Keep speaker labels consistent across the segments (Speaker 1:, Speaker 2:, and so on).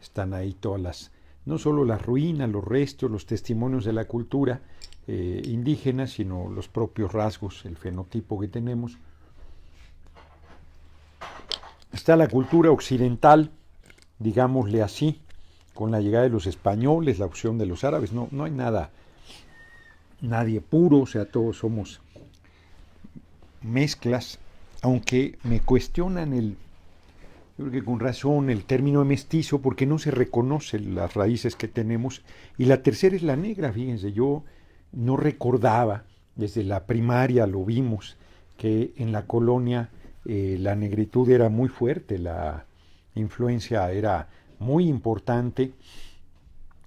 Speaker 1: Están ahí todas las, no solo las ruinas, los restos, los testimonios de la cultura eh, indígena, sino los propios rasgos, el fenotipo que tenemos. Está la cultura occidental, digámosle así, con la llegada de los españoles, la opción de los árabes, no, no hay nada, nadie puro, o sea, todos somos mezclas, aunque me cuestionan el yo creo que con razón el término mestizo, porque no se reconocen las raíces que tenemos. Y la tercera es la negra, fíjense, yo no recordaba, desde la primaria lo vimos, que en la colonia eh, la negritud era muy fuerte, la influencia era muy importante.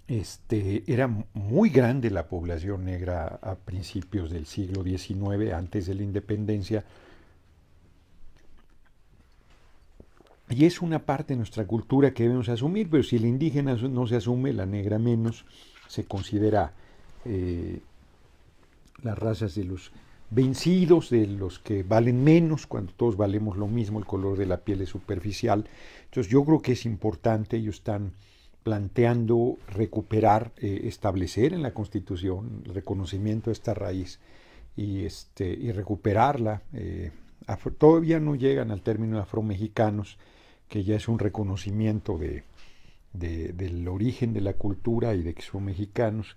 Speaker 1: Este, era muy grande la población negra a principios del siglo XIX, antes de la independencia, Y es una parte de nuestra cultura que debemos asumir, pero si el indígena no se asume, la negra menos, se considera eh, las razas de los vencidos, de los que valen menos, cuando todos valemos lo mismo, el color de la piel es superficial. Entonces yo creo que es importante, ellos están planteando recuperar, eh, establecer en la Constitución el reconocimiento de esta raíz y, este, recuperarla. Eh, todavía no llegan al término afromexicanos, que ya es un reconocimiento de, del origen de la cultura y de que son mexicanos,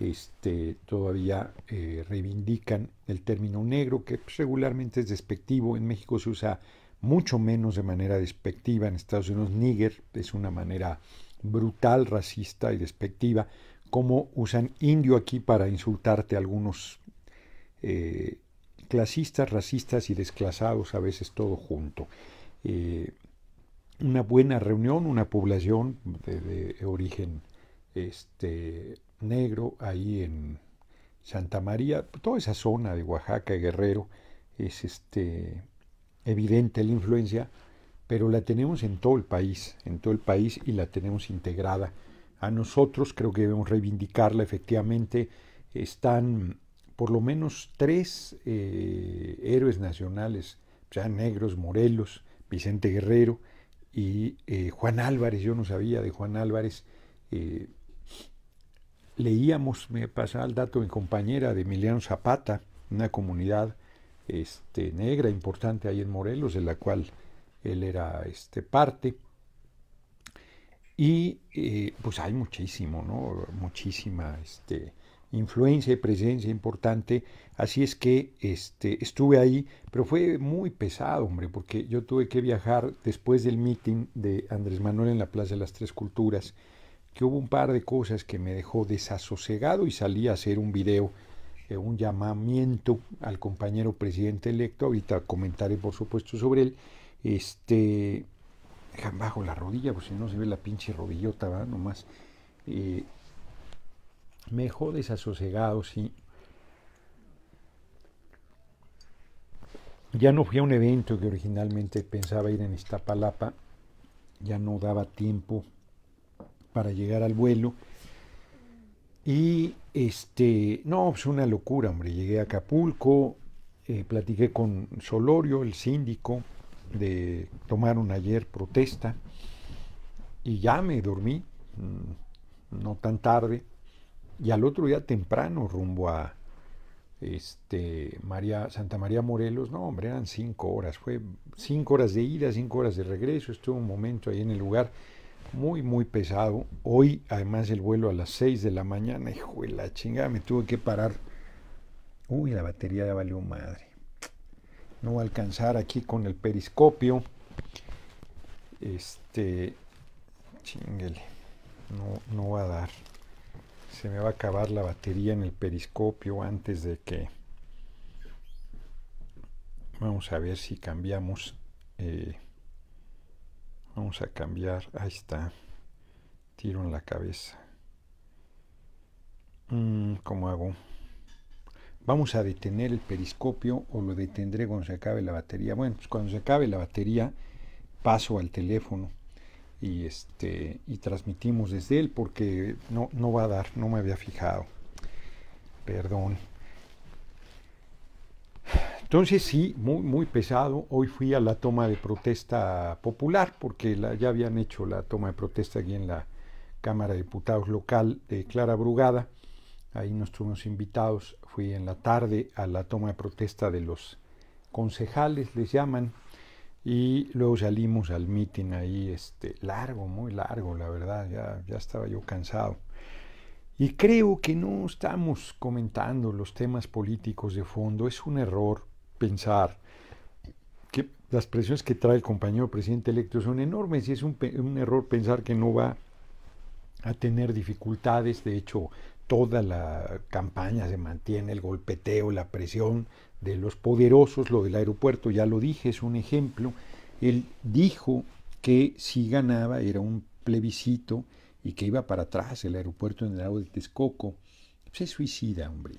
Speaker 1: este, todavía eh, reivindican el término negro, que pues, regularmente es despectivo. En México se usa mucho menos de manera despectiva. En Estados Unidos, nigger es una manera brutal, racista y despectiva. Como usan indio aquí para insultarte a algunos eh, clasistas, racistas y desclasados, a veces todo junto. Eh, una buena reunión, una población de, origen este, negro ahí en Santa María, toda esa zona de Oaxaca, Guerrero, es este, evidente la influencia, pero la tenemos en todo el país, en todo el país y la tenemos integrada. A nosotros creo que debemos reivindicarla, efectivamente, están por lo menos tres eh, héroes nacionales, ya negros, Morelos, Vicente Guerrero, y eh, Juan Álvarez, yo no sabía de Juan Álvarez, eh, leíamos, me pasaba el dato, mi compañera de Emiliano Zapata, una comunidad este, negra importante ahí en Morelos, de la cual él era este, parte. Y eh, pues hay muchísimo, ¿no? Muchísima este, influencia y presencia importante. Así es que este, estuve ahí, pero fue muy pesado, hombre, porque yo tuve que viajar después del meeting de Andrés Manuel en la Plaza de las Tres Culturas, que hubo un par de cosas que me dejó desasosegado y salí a hacer un video, eh, un llamamiento al compañero presidente electo. Ahorita comentaré, por supuesto, sobre él. Este, dejan bajo la rodilla, porque si no se ve la pinche rodillota, ¿verdad? Nomás. Eh, me desasosegado, sí. Ya no fui a un evento que originalmente pensaba ir en esta Palapa. Ya no daba tiempo para llegar al vuelo. Y este, no, es pues una locura, hombre. Llegué a Acapulco, eh, platiqué con Solorio, el síndico, de tomaron ayer protesta y ya me dormí, mm, no tan tarde. Y al otro día temprano, rumbo a este, María, Santa María Morelos, no, hombre, eran cinco horas. Fue cinco horas de ida, cinco horas de regreso. Estuve un momento ahí en el lugar muy, muy pesado. Hoy, además, el vuelo a las seis de la mañana, hijo de la chingada, me tuve que parar. Uy, la batería ya valió madre. No va a alcanzar aquí con el periscopio. Este, chinguele, no, no va a dar se me va a acabar la batería en el periscopio antes de que... Vamos a ver si cambiamos. Eh, vamos a cambiar. Ahí está. Tiro en la cabeza. como mm, ¿Cómo hago? Vamos a detener el periscopio o lo detendré cuando se acabe la batería. Bueno, pues cuando se acabe la batería paso al teléfono y, este, y transmitimos desde él porque no, no va a dar, no me había fijado. Perdón. Entonces sí, muy, muy pesado. Hoy fui a la toma de protesta popular porque ya habían hecho la toma de protesta aquí en la Cámara de Diputados local de Clara Brugada. Ahí nos tuvimos invitados. Fui en la tarde a la toma de protesta de los concejales, les llaman, y luego salimos al mitin ahí, este, largo, muy largo, la verdad, ya, estaba yo cansado. Y creo que no estamos comentando los temas políticos de fondo. Es un error pensar que las presiones que trae el compañero presidente electo son enormes y es un, un error pensar que no va a tener dificultades. De hecho, toda la campaña se mantiene, el golpeteo, la presión, de los poderosos, lo del aeropuerto, ya lo dije, es un ejemplo, él dijo que si ganaba era un plebiscito y que iba para atrás el aeropuerto en el lado de Texcoco. Se suicida, hombre.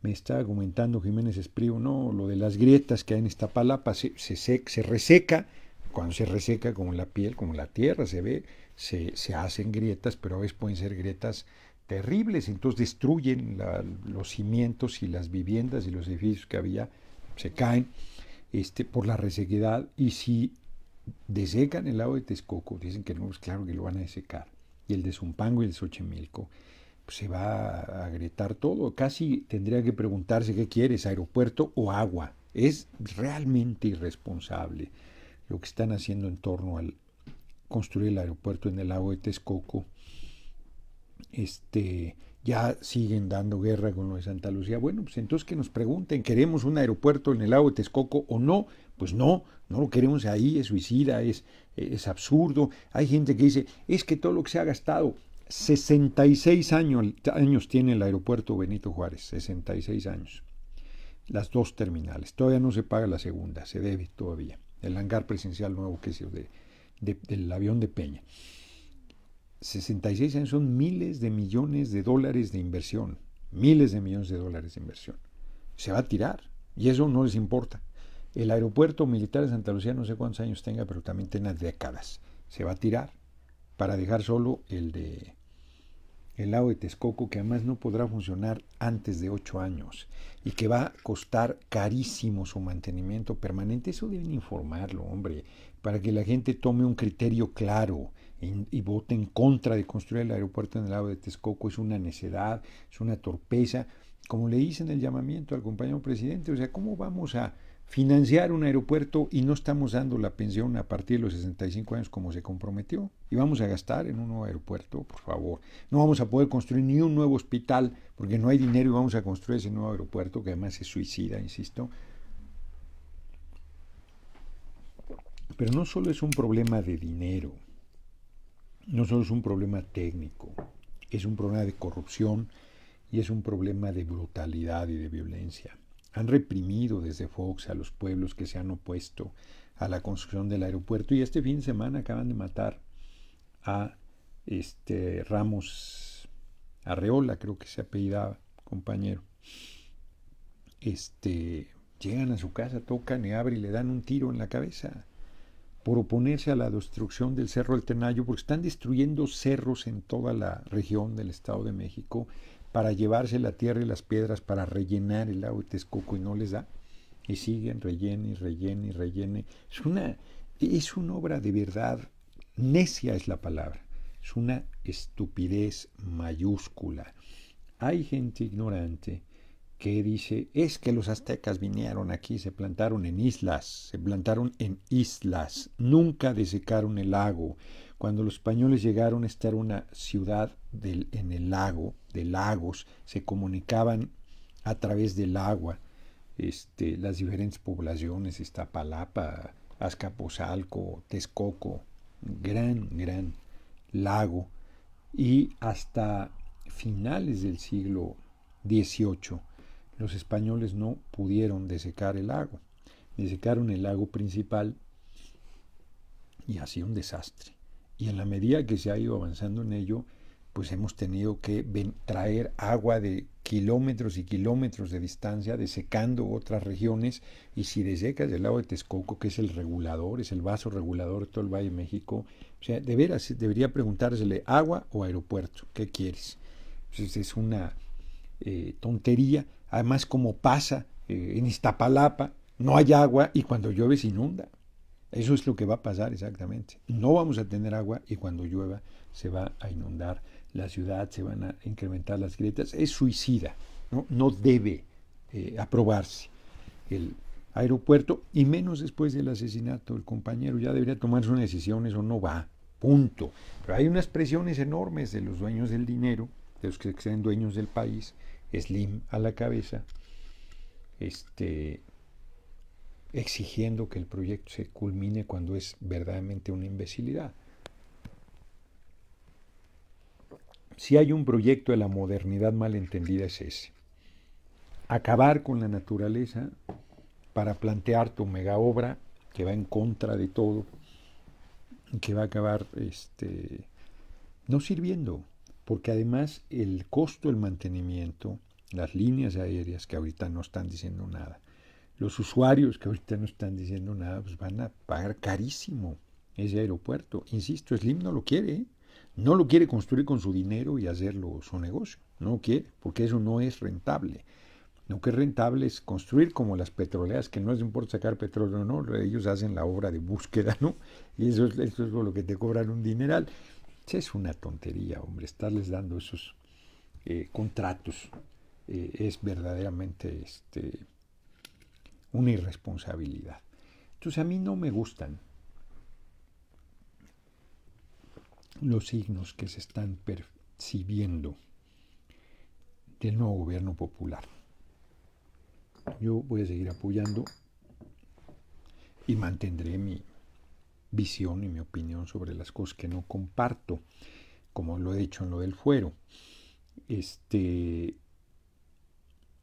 Speaker 1: Me está argumentando Jiménez Esprío no, lo de las grietas que hay en esta palapa se, se, reseca, cuando se reseca como la piel, como la tierra, se ve, se, se hacen grietas, pero a veces pueden ser grietas terribles, entonces destruyen los cimientos y las viviendas y los edificios que había, se caen este, por la resequedad y si desecan el lago de Texcoco, dicen que no, es pues claro que lo van a desecar, y el de Zumpango y el de Xochimilco, pues se va a agrietar todo, casi tendría que preguntarse qué quieres, aeropuerto o agua, es realmente irresponsable lo que están haciendo en torno al construir el aeropuerto en el lago de Texcoco este, ya siguen dando guerra con lo de Santa Lucía. Bueno, pues entonces que nos pregunten, ¿queremos un aeropuerto en el lago de Texcoco o no? Pues no, no lo queremos ahí, es suicida, es, es absurdo. Hay gente que dice, es que todo lo que se ha gastado, 66 años, años tiene el aeropuerto Benito Juárez, 66 años. Las dos terminales, todavía no se paga la segunda, se debe todavía. El hangar presencial nuevo que es el del avión de Peña. 66 años son miles de millones de dólares de inversión, miles de millones de dólares de inversión. Se va a tirar y eso no les importa. El aeropuerto militar de Santa Lucía no sé cuántos años tenga, pero también tiene décadas. Se va a tirar para dejar solo el de el lago de Texcoco, que además no podrá funcionar antes de ocho años y que va a costar carísimo su mantenimiento permanente. Eso deben informarlo, hombre, para que la gente tome un criterio claro y vote en contra de construir el aeropuerto en el lado de Texcoco es una necedad, es una torpeza. Como le hice en el llamamiento al compañero presidente, o sea, ¿cómo vamos a financiar un aeropuerto y no estamos dando la pensión a partir de los 65 años como se comprometió? Y vamos a gastar en un nuevo aeropuerto, por favor. No vamos a poder construir ni un nuevo hospital porque no hay dinero y vamos a construir ese nuevo aeropuerto que además es suicida, insisto. Pero no solo es un problema de dinero no solo es un problema técnico, es un problema de corrupción y es un problema de brutalidad y de violencia. Han reprimido desde Fox a los pueblos que se han opuesto a la construcción del aeropuerto y este fin de semana acaban de matar a este Ramos Arreola, creo que se apellidaba, compañero. Este llegan a su casa, tocan y abren y le dan un tiro en la cabeza por oponerse a la destrucción del Cerro del Tenayo, porque están destruyendo cerros en toda la región del Estado de México para llevarse la tierra y las piedras para rellenar el lago de Texcoco y no les da. Y siguen, rellene, rellene, rellene. Es una, es una obra de verdad, necia es la palabra, es una estupidez mayúscula. Hay gente ignorante que dice, es que los aztecas vinieron aquí, se plantaron en islas, se plantaron en islas, nunca desecaron el lago. Cuando los españoles llegaron, esta era una ciudad en el lago, de lagos, se comunicaban a través del agua, este, las diferentes poblaciones, Palapa, Azcapotzalco, Texcoco, gran, gran lago, y hasta finales del siglo XVIII los españoles no pudieron desecar el lago. Desecaron el lago principal y así un desastre. Y en la medida que se ha ido avanzando en ello, pues hemos tenido que traer agua de kilómetros y kilómetros de distancia, desecando otras regiones, y si desecas el lago de Texcoco, que es el regulador, es el vaso regulador de todo el Valle de México, o sea, de veras, debería preguntársele agua o aeropuerto, ¿qué quieres? Pues es una eh, tontería Además, como pasa eh, en Iztapalapa, no hay agua y cuando llueve se inunda. Eso es lo que va a pasar exactamente. No vamos a tener agua y cuando llueva se va a inundar la ciudad, se van a incrementar las grietas. Es suicida, no, debe eh, aprobarse el aeropuerto y menos después del asesinato. del compañero ya debería tomarse una decisión, eso no va, punto. Pero hay unas presiones enormes de los dueños del dinero, de los que sean dueños del país, Slim a la cabeza, este, exigiendo que el proyecto se culmine cuando es verdaderamente una imbecilidad. Si hay un proyecto de la modernidad mal entendida es ese. Acabar con la naturaleza para plantear tu mega obra que va en contra de todo, que va a acabar este, no sirviendo porque además el costo del mantenimiento, las líneas aéreas que ahorita no están diciendo nada, los usuarios que ahorita no están diciendo nada, pues van a pagar carísimo ese aeropuerto. Insisto, Slim no lo quiere, ¿eh? no lo quiere construir con su dinero y hacerlo su negocio, no lo quiere, porque eso no es rentable. Lo que es rentable es construir como las petroleras, que no es importa sacar petróleo o no, ellos hacen la obra de búsqueda, ¿no? Y eso es, eso es lo que te cobran un dineral es una tontería, hombre, estarles dando esos eh, contratos eh, es verdaderamente este, una irresponsabilidad. Entonces a mí no me gustan los signos que se están percibiendo del nuevo gobierno popular. Yo voy a seguir apoyando y mantendré mi, visión y mi opinión sobre las cosas que no comparto, como lo he dicho en lo del fuero. Este,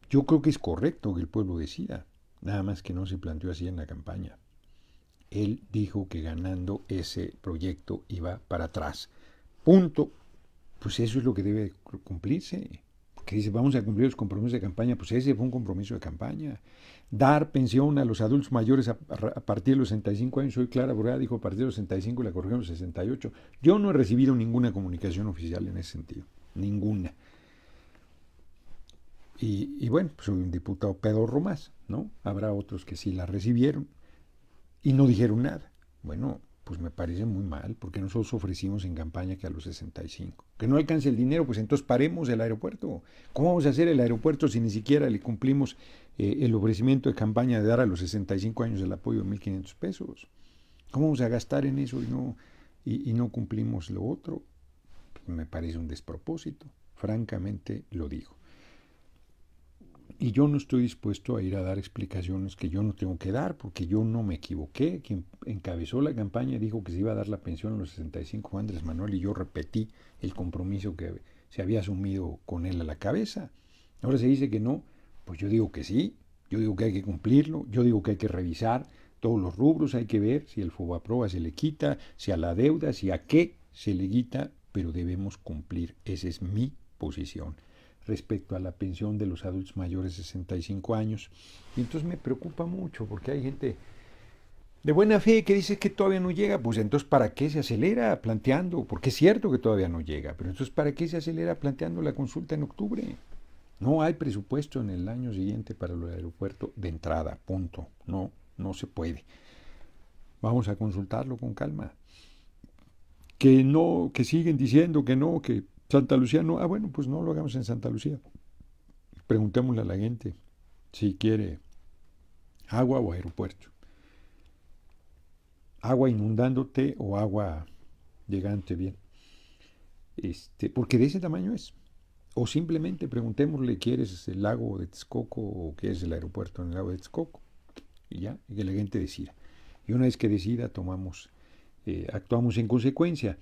Speaker 1: yo creo que es correcto que el pueblo decida, nada más que no se planteó así en la campaña. Él dijo que ganando ese proyecto iba para atrás. Punto. Pues eso es lo que debe cumplirse que dice vamos a cumplir los compromisos de campaña, pues ese fue un compromiso de campaña. Dar pensión a los adultos mayores a, partir de los 65 años, soy Clara Borrea, dijo a partir de los 65 y la corrieron los 68. Yo no he recibido ninguna comunicación oficial en ese sentido, ninguna. Y, bueno, pues soy un diputado pedorro más, ¿no? Habrá otros que sí la recibieron y no dijeron nada. Bueno, pues me parece muy mal, porque nosotros ofrecimos en campaña que a los 65. Que no alcance el dinero, pues entonces paremos el aeropuerto. ¿Cómo vamos a hacer el aeropuerto si ni siquiera le cumplimos eh, el ofrecimiento de campaña de dar a los 65 años el apoyo de 1.500 pesos? ¿Cómo vamos a gastar en eso y no, y, no cumplimos lo otro? Pues me parece un despropósito, francamente lo digo. Y yo no estoy dispuesto a ir a dar explicaciones que yo no tengo que dar, porque yo no me equivoqué. Quien encabezó la campaña dijo que se iba a dar la pensión a los 65 Andrés Manuel y yo repetí el compromiso que se había asumido con él a la cabeza. Ahora se dice que no, pues yo digo que sí, yo digo que hay que cumplirlo, yo digo que hay que revisar todos los rubros, hay que ver si el FOBAPROA se le quita, si a la deuda, si a qué se le quita, pero debemos cumplir. Esa es mi posición respecto a la pensión de los adultos mayores de 65 años. Y entonces me preocupa mucho porque hay gente de buena fe que dice que todavía no llega, pues entonces ¿para qué se acelera planteando? Porque es cierto que todavía no llega, pero entonces ¿para qué se acelera planteando la consulta en octubre? No hay presupuesto en el año siguiente para el aeropuerto de entrada, punto. No, no se puede. Vamos a consultarlo con calma. Que no, que siguen diciendo que no, que Santa Lucía no, ah bueno, pues no lo hagamos en Santa Lucía. Preguntémosle a la gente si quiere agua o aeropuerto. Agua inundándote o agua llegante bien. Este, porque de ese tamaño es. O simplemente preguntémosle, ¿quieres el lago de Texcoco o quieres el aeropuerto en el lago de Texcoco? Y ya, y que la gente decida. Y una vez que decida, tomamos, eh, actuamos en consecuencia.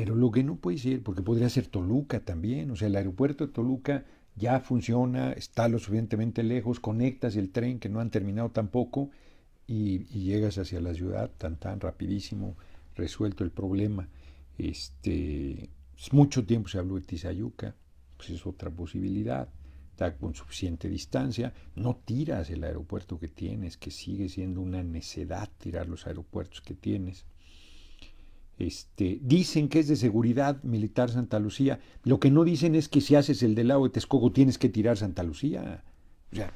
Speaker 1: Pero lo que no puede ser, porque podría ser Toluca también, o sea, el aeropuerto de Toluca ya funciona, está lo suficientemente lejos, conectas el tren que no han terminado tampoco y, llegas hacia la ciudad tan tan rapidísimo, resuelto el problema. Este, pues, mucho tiempo se habló de Tizayuca, pues es otra posibilidad, está con suficiente distancia, no tiras el aeropuerto que tienes, que sigue siendo una necedad tirar los aeropuertos que tienes. Este, dicen que es de seguridad militar Santa Lucía. Lo que no dicen es que si haces el del lado de Texcoco tienes que tirar Santa Lucía. O sea,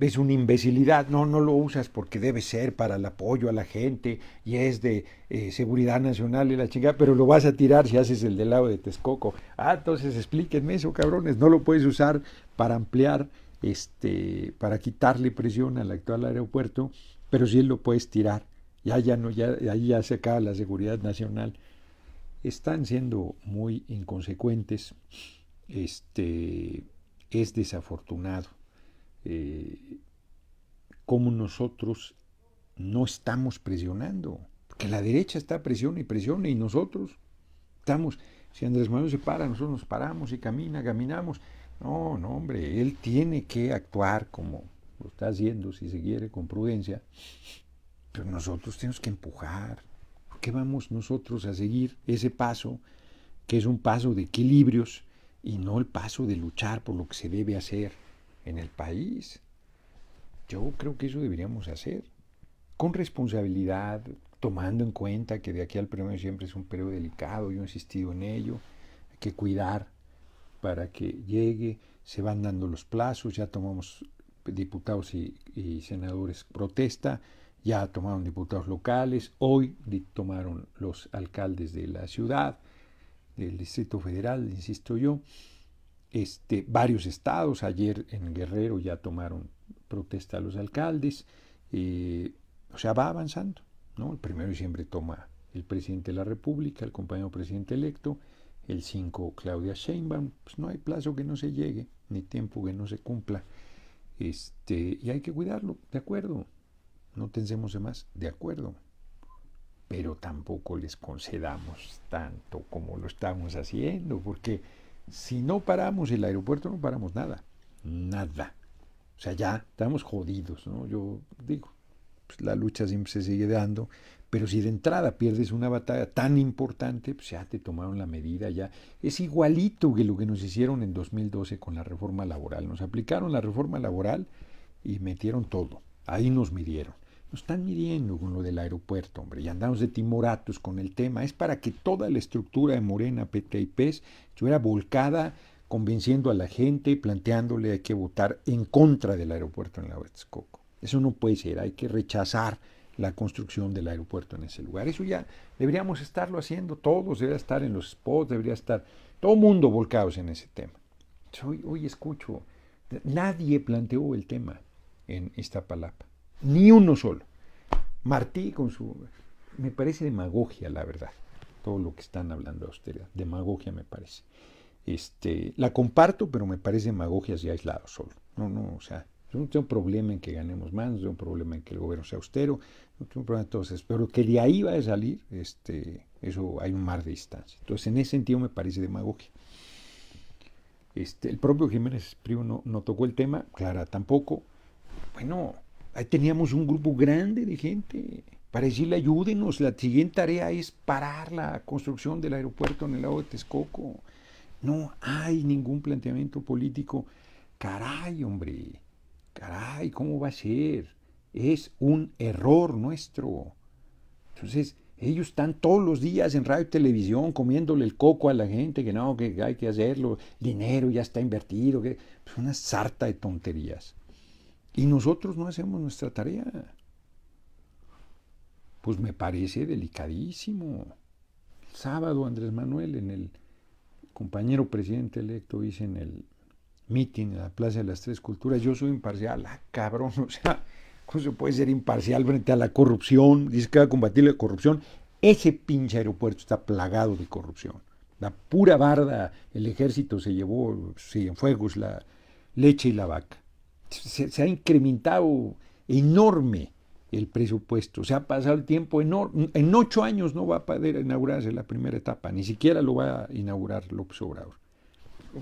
Speaker 1: es una imbecilidad. No, no lo usas porque debe ser para el apoyo a la gente y es de eh, seguridad nacional y la chingada, pero lo vas a tirar si haces el del lado de Texcoco. Ah, entonces explíquenme eso, cabrones. No lo puedes usar para ampliar, este, para quitarle presión al actual aeropuerto, pero sí lo puedes tirar ya, ya no, ya, ahí ya se acaba la seguridad nacional, están siendo muy inconsecuentes, este, es desafortunado. Eh, como nosotros no estamos presionando, porque la derecha está presionando y presiona y nosotros estamos, si Andrés Manuel se para, nosotros nos paramos y camina, caminamos. No, no, hombre, él tiene que actuar como lo está haciendo, si se quiere, con prudencia, nosotros tenemos que empujar. porque vamos nosotros a seguir ese paso, que es un paso de equilibrios y no el paso de luchar por lo que se debe hacer en el país? Yo creo que eso deberíamos hacer, con responsabilidad, tomando en cuenta que de aquí al premio siempre es un periodo delicado, yo he insistido en ello, hay que cuidar para que llegue, se van dando los plazos, ya tomamos diputados y senadores protesta, ya tomaron diputados locales, hoy tomaron los alcaldes de la ciudad, del Distrito Federal, insisto yo, este, varios estados, ayer en Guerrero ya tomaron protesta a los alcaldes, eh, o sea, va avanzando, ¿no? El primero de diciembre toma el presidente de la República, el compañero presidente electo, el 5 Claudia Sheinbaum, pues no hay plazo que no se llegue, ni tiempo que no se cumpla, este, y hay que cuidarlo, ¿de acuerdo? no tensemos de más, de acuerdo, pero tampoco les concedamos tanto como lo estamos haciendo, porque si no paramos el aeropuerto, no paramos nada, nada. O sea, ya estamos jodidos, ¿no? Yo digo, pues, la lucha siempre se sigue dando, pero si de entrada pierdes una batalla tan importante, pues ya te tomaron la medida, ya es igualito que lo que nos hicieron en 2012 con la reforma laboral. Nos aplicaron la reforma laboral y metieron todo, ahí nos midieron. Nos están midiendo con lo del aeropuerto, hombre, y andamos de timoratos con el tema. Es para que toda la estructura de Morena, PT y PES estuviera volcada convenciendo a la gente, y planteándole hay que votar en contra del aeropuerto en la Huatzcoco. Eso no puede ser, hay que rechazar la construcción del aeropuerto en ese lugar. Eso ya deberíamos estarlo haciendo todos, debería estar en los spots, debería estar todo mundo volcados en ese tema. Hoy, hoy escucho, nadie planteó el tema en esta palapa ni uno solo. Martí con su... Me parece demagogia, la verdad, todo lo que están hablando de austeridad. Demagogia me parece. Este, la comparto, pero me parece demagogia y aislado solo. No, no, o sea, yo no tengo problema en que ganemos más, no tengo problema en que el gobierno sea austero, no tengo problema entonces, pero que de ahí va a salir, este, eso hay un mar de distancia. Entonces, en ese sentido me parece demagogia. Este, el propio Jiménez Prío no, no tocó el tema, Clara tampoco. Bueno, Ahí teníamos un grupo grande de gente para decirle ayúdenos. La siguiente tarea es parar la construcción del aeropuerto en el lado de Texcoco. No hay ningún planteamiento político. Caray, hombre, caray, ¿cómo va a ser? Es un error nuestro. Entonces, ellos están todos los días en radio y televisión comiéndole el coco a la gente, que no, que hay que hacerlo, dinero ya está invertido, que es una sarta de tonterías. Y nosotros no hacemos nuestra tarea. Pues me parece delicadísimo. El sábado Andrés Manuel en el compañero presidente electo dice en el meeting en la Plaza de las Tres Culturas, yo soy imparcial, ah, cabrón, o sea, ¿cómo se puede ser imparcial frente a la corrupción? Dice que va a combatir la corrupción. Ese pinche aeropuerto está plagado de corrupción. La pura barda, el ejército se llevó, sí, en fuegos, la leche y la vaca se, ha incrementado enorme el presupuesto. Se ha pasado el tiempo enorme. En ocho años no va a poder inaugurarse la primera etapa, ni siquiera lo va a inaugurar López Obrador.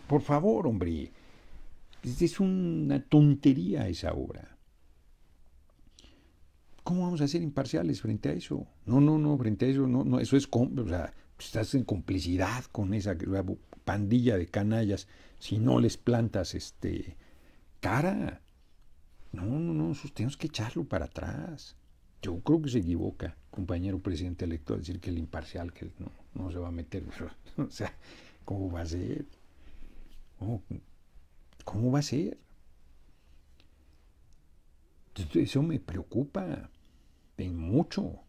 Speaker 1: Por favor, hombre, es una tontería esa obra. ¿Cómo vamos a ser imparciales frente a eso? No, no, no, frente a eso, no, no, eso es, o sea, estás en complicidad con esa pandilla de canallas si no les plantas este cara. No, no, no, tenemos que echarlo para atrás. Yo creo que se equivoca, compañero presidente electo, decir que el imparcial, que no, se va a meter. o sea, ¿cómo va a ser? ¿Cómo, va a ser? Eso me preocupa en mucho.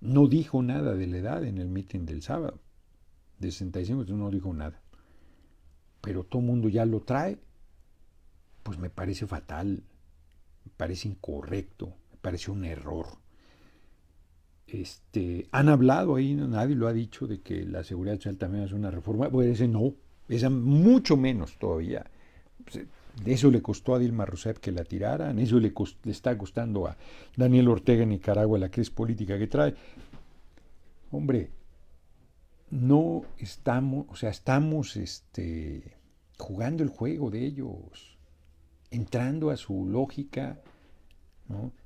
Speaker 1: No dijo nada de la edad en el mitin del sábado. De 65 no dijo nada. Pero todo el mundo ya lo trae pues me parece fatal, me parece incorrecto, me parece un error. Este, han hablado ahí, nadie lo ha dicho, de que la seguridad social también es una reforma. Pues ese no, esa mucho menos todavía. Eso le costó a Dilma Rousseff que la tiraran, eso le, está costando a Daniel Ortega en Nicaragua la crisis política que trae. Hombre, no estamos, o sea, estamos este, jugando el juego de ellos entrando a su lógica,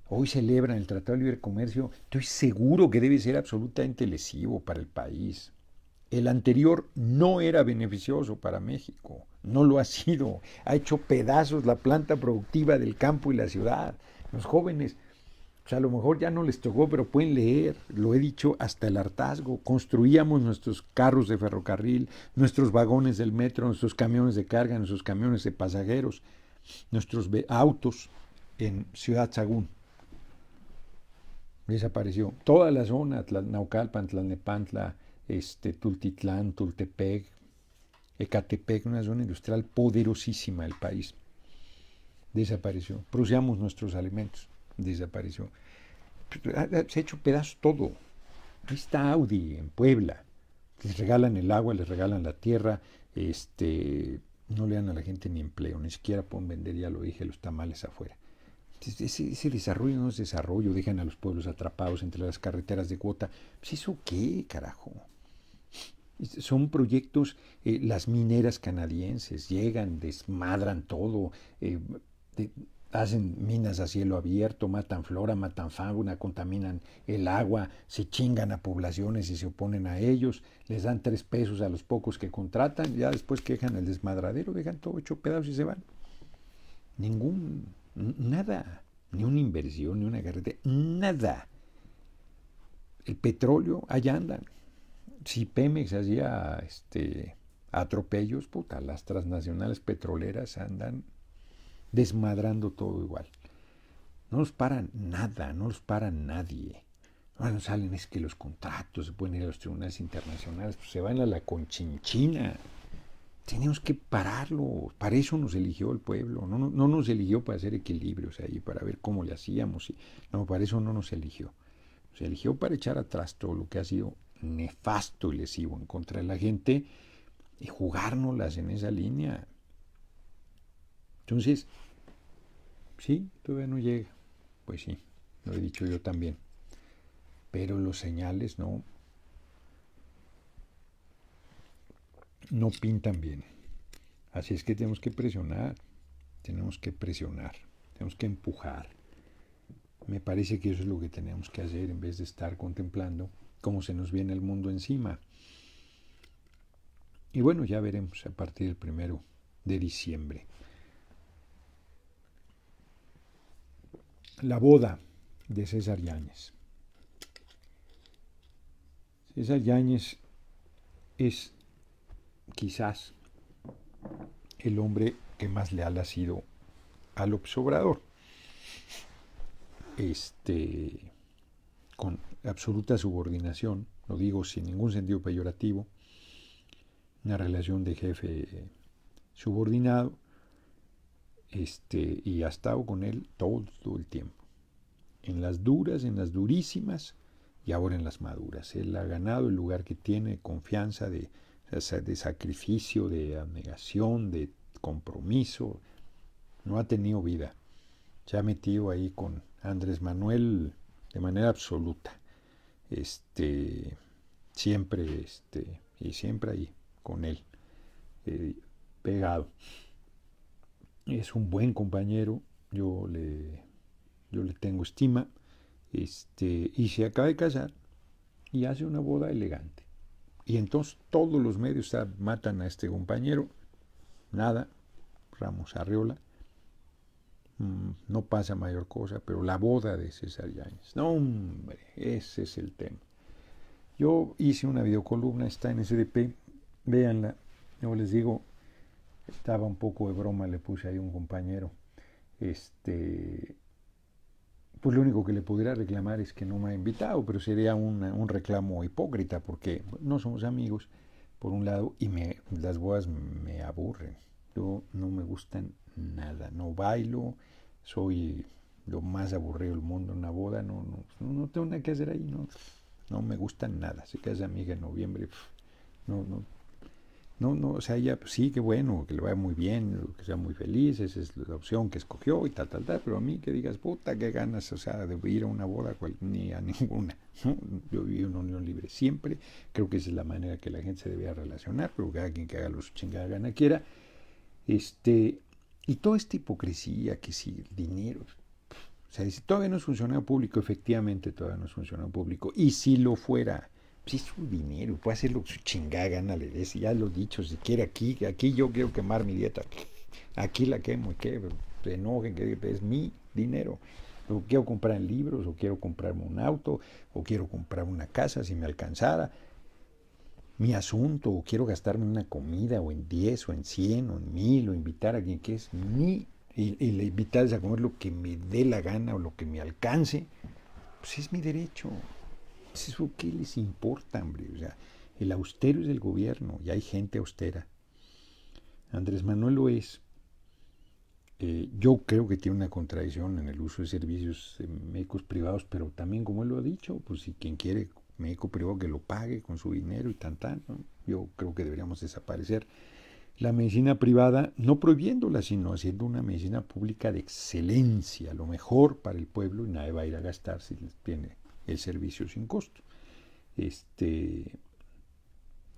Speaker 1: hoy celebran el Tratado de Libre Comercio, estoy seguro que debe ser absolutamente lesivo para el país. El anterior no era beneficioso para México, no lo ha sido. Ha hecho pedazos la planta productiva del campo y la ciudad. Los jóvenes, a lo mejor ya no les tocó, pero pueden leer, lo he dicho hasta el hartazgo. Construíamos nuestros carros de ferrocarril, nuestros vagones del metro, nuestros camiones de carga, nuestros camiones de pasajeros nuestros autos en Ciudad Sagún. Desapareció toda la zona, Naucalpan, Tlalnepantla, este, Tultitlán, Tultepec, Ecatepec, una zona industrial poderosísima del país. Desapareció. Produciamos nuestros alimentos. Desapareció. Se ha hecho pedazo todo. Ahí está Audi en Puebla. Les regalan el agua, les regalan la tierra, este, no le dan a la gente ni empleo, ni siquiera pueden vender, ya lo dije, los tamales afuera. Ese, desarrollo no es desarrollo, dejan a los pueblos atrapados entre las carreteras de cuota. Pues ¿Eso qué, carajo? Son proyectos, eh, las mineras canadienses llegan, desmadran todo, eh, hacen minas a cielo abierto, matan flora, matan fauna, contaminan el agua, se chingan a poblaciones y se oponen a ellos, les dan tres pesos a los pocos que contratan, ya después quejan el desmadradero, dejan todo hecho pedazos y se van. Ningún, nada, ni una inversión, ni una carretera, nada. El petróleo, allá andan. Si Pemex hacía este, atropellos, puta, las transnacionales petroleras andan desmadrando todo igual. No nos para nada, no nos para nadie. Bueno, salen es que los contratos se pueden ir a los tribunales internacionales, pues se van a la conchinchina. Tenemos que pararlo. Para eso nos eligió el pueblo. No, no, nos eligió para hacer equilibrios ahí, para ver cómo le hacíamos. No, para eso no nos eligió. Nos eligió para echar atrás todo lo que ha sido nefasto y lesivo en contra de la gente y jugárnoslas en esa línea. Entonces, sí, todavía no llega. Pues sí, lo he dicho yo también. Pero los señales no, no pintan bien. Así es que tenemos que presionar, tenemos que presionar, tenemos que empujar. Me parece que eso es lo que tenemos que hacer en vez de estar contemplando cómo se nos viene el mundo encima. Y bueno, ya veremos a partir del primero de diciembre. La boda de César Yáñez. César Yáñez es quizás el hombre que más leal ha sido al observador. Este, con absoluta subordinación, lo digo sin ningún sentido peyorativo, una relación de jefe subordinado, este, y ha estado con él todo, el tiempo. En las duras, en las durísimas y ahora en las maduras. Él ha ganado el lugar que tiene, confianza de, sacrificio, de abnegación, de compromiso. No ha tenido vida. Se ha metido ahí con Andrés Manuel de manera absoluta. Este, siempre, este, y siempre ahí con él, eh, pegado es un buen compañero, yo le, yo le tengo estima, este, y se acaba de casar y hace una boda elegante. Y entonces todos los medios matan a este compañero, nada, Ramos Arriola, mm, no pasa mayor cosa, pero la boda de César Yáñez. No, hombre, ese es el tema. Yo hice una videocolumna, está en SDP, véanla. Yo les digo, estaba un poco de broma, le puse ahí a un compañero, este, pues lo único que le pudiera reclamar es que no me ha invitado, pero sería un reclamo hipócrita porque no somos amigos, por un lado, y me, las bodas me aburren. Yo no me gustan nada, no bailo, soy lo más aburrido del mundo en una boda, no, no, no tengo nada que hacer ahí, no, no me gustan nada. Se casa amiga en noviembre, no, no, no, no, o sea, ella pues, sí, qué bueno, que le vaya muy bien, que sea muy feliz, esa es la opción que escogió y tal, tal, tal, pero a mí que digas, puta, qué ganas, o sea, de ir a una boda cual, ni a ninguna. Yo viví una unión libre siempre, creo que esa es la manera que la gente se debía relacionar, pero cada quien que haga lo su chingada gana quiera. Este, y toda esta hipocresía, que si dinero, o sea, si todavía no es funcionario público, efectivamente todavía no es funcionario público, y si lo fuera, es su dinero, puede hacer lo que su chingada gana le des, ya lo he dicho, si quiere aquí, aquí yo quiero quemar mi dieta, aquí la quemo y que se enojen, que es mi dinero. O quiero comprar libros, o quiero comprarme un auto, o quiero comprar una casa si me alcanzara. Mi asunto, o quiero gastarme una comida, o en 10, o en 100, o en 1000, o invitar a alguien que es mi. Y, le invitarles a comer lo que me dé la gana o lo que me alcance, pues es mi derecho. ¿eso qué les importa, hombre? O sea, el austero es el gobierno y hay gente austera. Andrés Manuel lo es. Eh, yo creo que tiene una contradicción en el uso de servicios eh, médicos privados, pero también, como él lo ha dicho, pues si quien quiere médico privado que lo pague con su dinero y tan yo creo que deberíamos desaparecer la medicina privada, no prohibiéndola, sino haciendo una medicina pública de excelencia, lo mejor para el pueblo y nadie va a ir a gastar si les tiene el servicio sin costo. Este,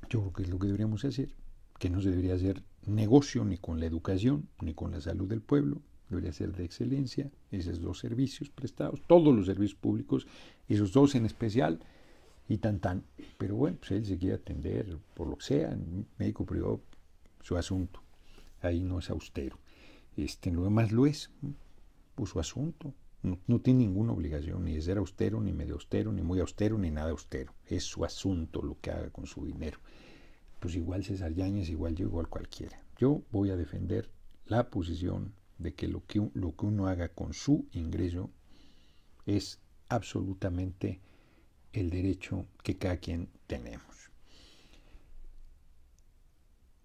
Speaker 1: yo creo que es lo que deberíamos hacer, que no se debería hacer negocio ni con la educación, ni con la salud del pueblo, debería ser de excelencia, esos dos servicios prestados, todos los servicios públicos, esos dos en especial, y tan tan. Pero bueno, pues él se quiere atender por lo que sea, médico privado, su asunto. Ahí no es austero. Este, lo demás lo es, por pues, su asunto. No, tiene ninguna obligación ni de ser austero, ni medio austero, ni muy austero, ni nada austero. Es su asunto lo que haga con su dinero. Pues igual César Yáñez, igual yo, igual cualquiera. Yo voy a defender la posición de que lo que, lo que uno haga con su ingreso es absolutamente el derecho que cada quien tenemos.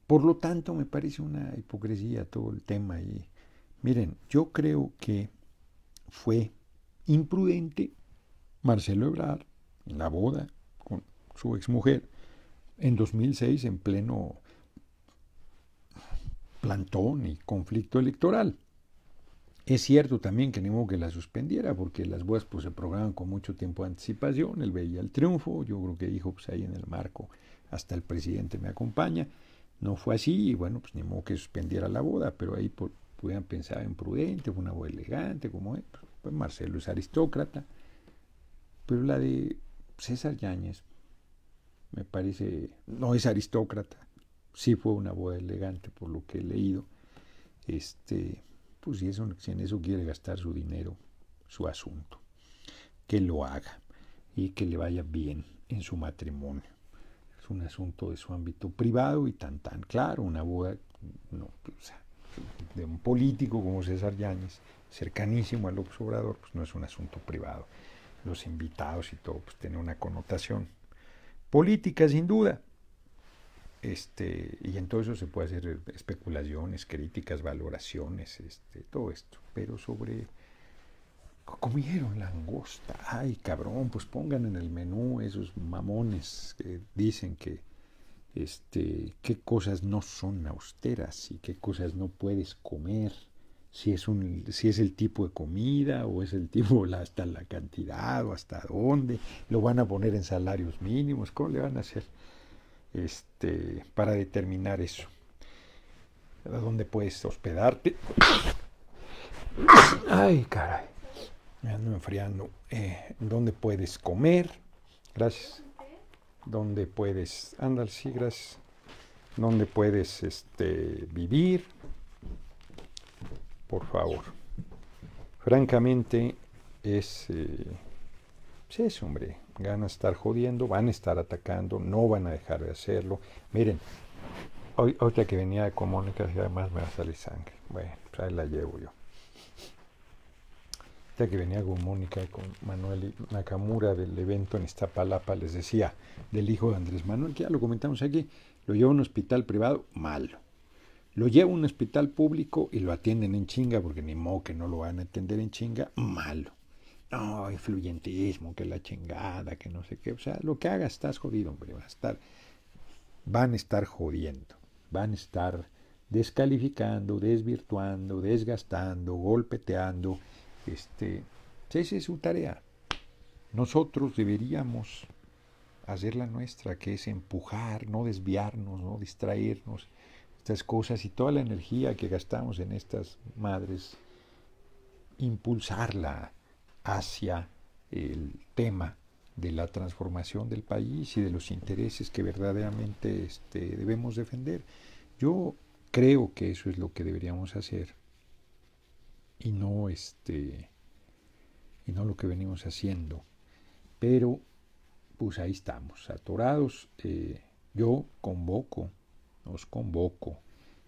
Speaker 1: Por lo tanto, me parece una hipocresía todo el tema. Y miren, yo creo que fue imprudente Marcelo Ebrard en la boda con su exmujer en 2006 en pleno plantón y conflicto electoral. Es cierto también que modo que la suspendiera, porque las bodas pues, se programan con mucho tiempo de anticipación, él veía el triunfo, yo creo que dijo, pues ahí en el marco, hasta el presidente me acompaña, no fue así, y bueno, pues modo que suspendiera la boda, pero ahí por, hubieran pensado en prudente, fue una boda elegante, como es, pues Marcelo es aristócrata, pero la de César Yáñez me parece, no es aristócrata, sí fue una boda elegante por lo que he leído, este, pues si, en eso quiere gastar su dinero, su asunto, que lo haga y que le vaya bien en su matrimonio. Es un asunto de su ámbito privado y tan tan claro, una boda, no, pues, o de un político como César Yáñez, cercanísimo al observador pues no es un asunto privado. Los invitados y todo, pues tiene una connotación política, sin duda. Este, y en todo eso se puede hacer especulaciones, críticas, valoraciones, este, todo esto. Pero sobre comieron langosta, ay cabrón, pues pongan en el menú esos mamones que dicen que este, qué cosas no son austeras y qué cosas no puedes comer, si es, un, si es el tipo de comida o es el tipo, hasta la cantidad o hasta dónde, lo van a poner en salarios mínimos, ¿cómo le van a hacer este, para determinar eso? dónde puedes hospedarte? Ay, caray, me ando enfriando. Eh, ¿Dónde puedes comer? Gracias donde puedes, andar Sigras donde puedes este, vivir, por favor. Francamente, es, eh, si es, hombre, van a estar jodiendo, van a estar atacando, no van a dejar de hacerlo. Miren, hoy, ahorita que venía de y además me va a salir sangre. Bueno, pues la llevo yo que venía con Mónica, con Manuel Nakamura del evento en Iztapalapa, les decía, del hijo de Andrés Manuel, que ya lo comentamos aquí, lo lleva a un hospital privado, malo. Lo lleva a un hospital público y lo atienden en chinga, porque ni modo que no lo van a atender en chinga, malo. No, influyentismo, que la chingada, que no sé qué. O sea, lo que haga estás jodido, hombre, va a estar, van a estar jodiendo, van a estar descalificando, desvirtuando, desgastando, golpeteando este, esa es su tarea. Nosotros deberíamos hacer la nuestra, que es empujar, no desviarnos, no distraernos, estas cosas y toda la energía que gastamos en estas madres, impulsarla hacia el tema de la transformación del país y de los intereses que verdaderamente este, debemos defender. Yo creo que eso es lo que deberíamos hacer y no este y no lo que venimos haciendo. Pero pues ahí estamos, atorados. Eh, yo convoco, os convoco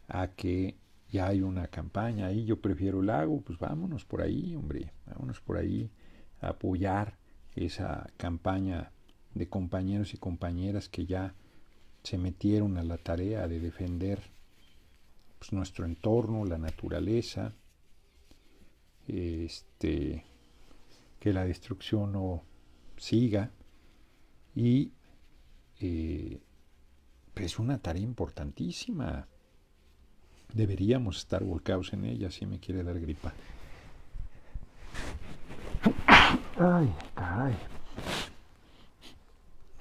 Speaker 1: a que ya hay una campaña ahí, yo prefiero el lago, pues vámonos por ahí, hombre, vámonos por ahí a apoyar esa campaña de compañeros y compañeras que ya se metieron a la tarea de defender pues, nuestro entorno, la naturaleza, este, que la destrucción no siga y eh, es pues, una tarea importantísima. Deberíamos estar volcados en ella, si me quiere dar gripa. Ay,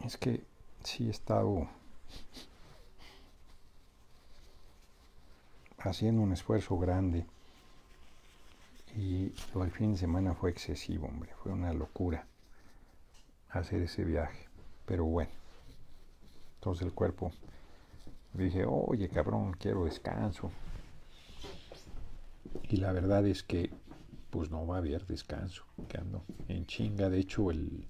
Speaker 1: Es que si he estado haciendo un esfuerzo grande. Y el fin de semana fue excesivo, hombre. Fue una locura hacer ese viaje. Pero bueno. Entonces el cuerpo dije, oye cabrón, quiero descanso. Y la verdad es que pues no va a haber descanso. Que ando en chinga. De hecho, el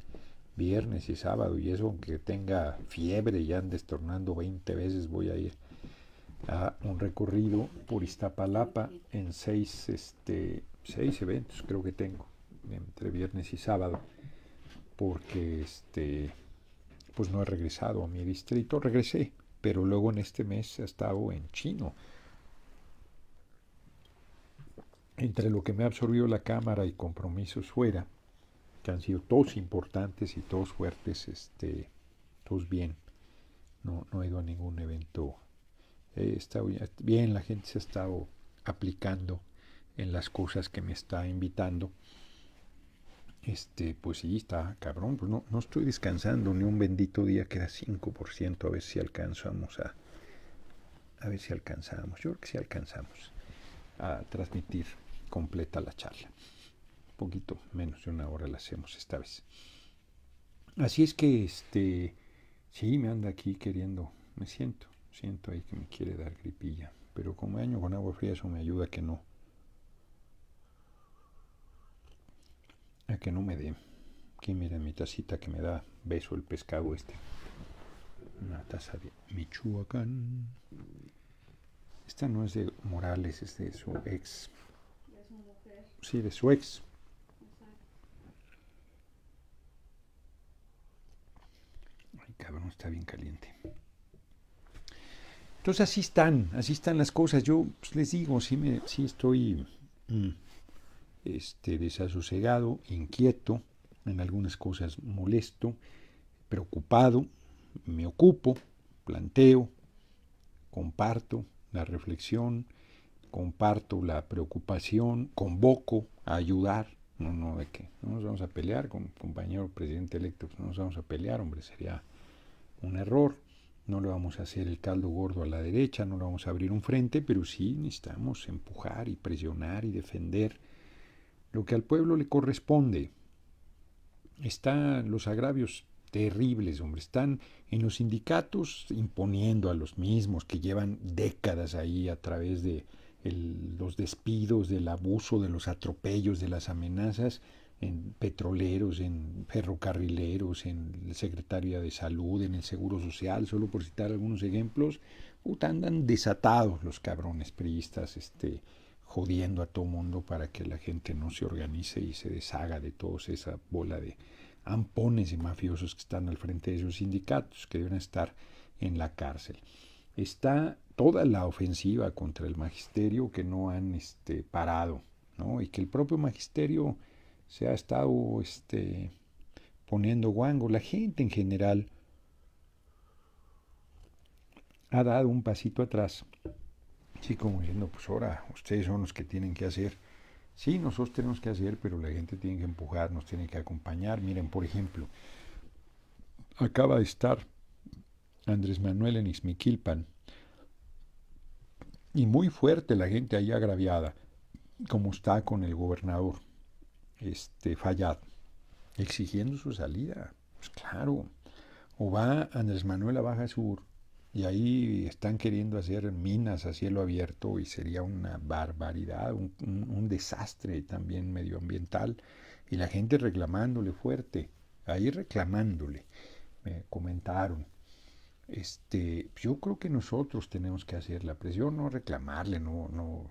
Speaker 1: viernes y sábado, y eso aunque tenga fiebre y andes estornando 20 veces, voy a ir a un recorrido por Iztapalapa en seis este, seis eventos creo que tengo entre viernes y sábado porque este pues no he regresado a mi distrito regresé pero luego en este mes he estado en chino entre lo que me ha absorbido la cámara y compromisos fuera que han sido todos importantes y todos fuertes este todos bien no, no he ido a ningún evento he estado bien la gente se ha estado aplicando en las cosas que me está invitando. Este, pues sí, está cabrón, pues no, no estoy descansando ni un bendito día, queda 5%, a ver si alcanzamos a, a ver si alcanzamos, yo creo que si alcanzamos a transmitir completa la charla. Un poquito menos de una hora la hacemos esta vez. Así es que este sí me anda aquí queriendo, me siento, siento ahí que me quiere dar gripilla, pero como año con agua fría eso me ayuda a que no A que no me dé. Aquí miren mi tacita que me da beso el pescado este. Una taza de Michoacán. Esta no es de Morales, es de su ex. De Sí, de su ex. Ay, cabrón, está bien caliente. Entonces así están, así están las cosas. Yo pues, les digo, sí, me, estoy... Mm, este, desasosegado, inquieto, en algunas cosas molesto, preocupado, me ocupo, planteo, comparto la reflexión, comparto la preocupación, convoco a ayudar. No, no, de qué. No nos vamos a pelear con compañero presidente electo, pues, no nos vamos a pelear, hombre, sería un error. No le vamos a hacer el caldo gordo a la derecha, no le vamos a abrir un frente, pero sí necesitamos empujar y presionar y defender lo que al pueblo le corresponde. Están los agravios terribles, hombre, están en los sindicatos imponiendo a los mismos que llevan décadas ahí a través de los despidos, del abuso, de los atropellos, de las amenazas en petroleros, en ferrocarrileros, en la Secretaría de Salud, en el Seguro Social, solo por citar algunos ejemplos, andan desatados los cabrones priistas, este, jodiendo a todo mundo para que la gente no se organice y se deshaga de toda esa bola de ampones y mafiosos que están al frente de esos sindicatos, que deben estar en la cárcel. Está toda la ofensiva contra el magisterio que no han este, parado, Y que el propio magisterio se ha estado este, poniendo guango. La gente en general ha dado un pasito atrás Sí, como diciendo, pues ahora ustedes son los que tienen que hacer. Sí, nosotros tenemos que hacer, pero la gente tiene que empujar, nos tiene que acompañar. Miren, por ejemplo, acaba de estar Andrés Manuel en Ismiquilpan. y muy fuerte la gente ahí agraviada, como está con el gobernador este, fallado, exigiendo su salida. Pues claro, o va Andrés Manuel a Baja Sur y ahí están queriendo hacer minas a cielo abierto y sería una barbaridad, un, desastre también medioambiental. Y la gente reclamándole fuerte, ahí reclamándole, me comentaron. Este, yo creo que nosotros tenemos que hacer la presión, no reclamarle, no, no.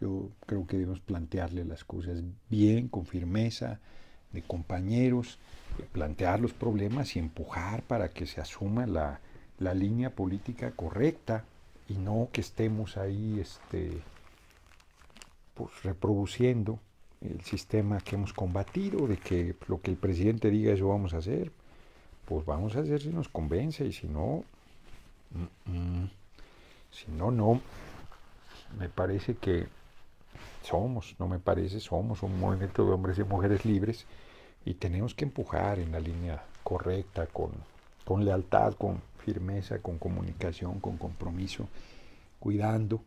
Speaker 1: Yo creo que debemos plantearle las cosas bien, con firmeza, de compañeros, plantear los problemas y empujar para que se asuma la, la línea política correcta y no que estemos ahí este, pues, reproduciendo el sistema que hemos combatido, de que lo que el presidente diga eso vamos a hacer, pues vamos a hacer si nos convence y si no, si no, no, me parece que somos, no me parece, somos un movimiento de hombres y mujeres libres y tenemos que empujar en la línea correcta, con, con lealtad, con, con comunicación, con compromiso, cuidando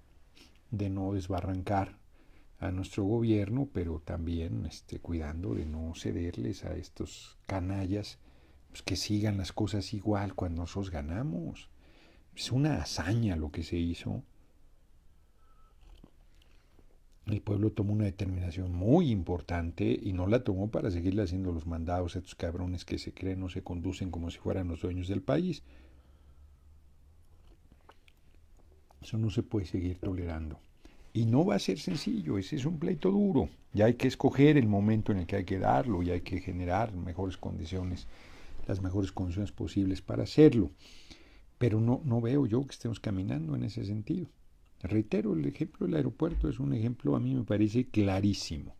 Speaker 1: de no desbarrancar a nuestro gobierno, pero también este, cuidando de no cederles a estos canallas pues, que sigan las cosas igual cuando nosotros ganamos. Es una hazaña lo que se hizo. El pueblo tomó una determinación muy importante y no la tomó para seguirle haciendo los mandados a estos cabrones que se creen o se conducen como si fueran los dueños del país. Eso no se puede seguir tolerando. Y no va a ser sencillo, ese es un pleito duro. Ya hay que escoger el momento en el que hay que darlo y hay que generar mejores condiciones, las mejores condiciones posibles para hacerlo. Pero no, no veo yo que estemos caminando en ese sentido. Reitero, el ejemplo del aeropuerto es un ejemplo, a mí me parece clarísimo.